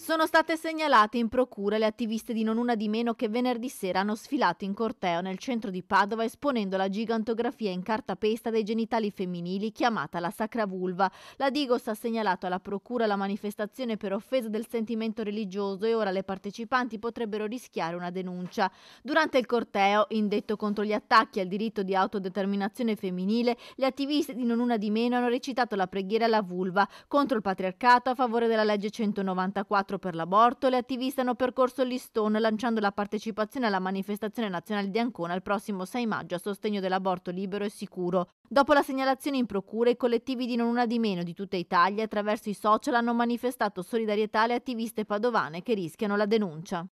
Sono state segnalate in procura le attiviste di Non Una di Meno che venerdì sera hanno sfilato in corteo nel centro di Padova esponendo la gigantografia in cartapesta dei genitali femminili chiamata la Sacra Vulva. La Digos ha segnalato alla procura la manifestazione per offesa del sentimento religioso e ora le partecipanti potrebbero rischiare una denuncia. Durante il corteo, indetto contro gli attacchi al diritto di autodeterminazione femminile, le attiviste di Non Una di Meno hanno recitato la preghiera alla vulva contro il patriarcato a favore della legge 194 4 per l'aborto, le attiviste hanno percorso l'Istone lanciando la partecipazione alla manifestazione nazionale di Ancona il prossimo 6 maggio a sostegno dell'aborto libero e sicuro. Dopo la segnalazione in procura, i collettivi di Non Una di Meno di tutta Italia attraverso i social hanno manifestato solidarietà alle attiviste padovane che rischiano la denuncia.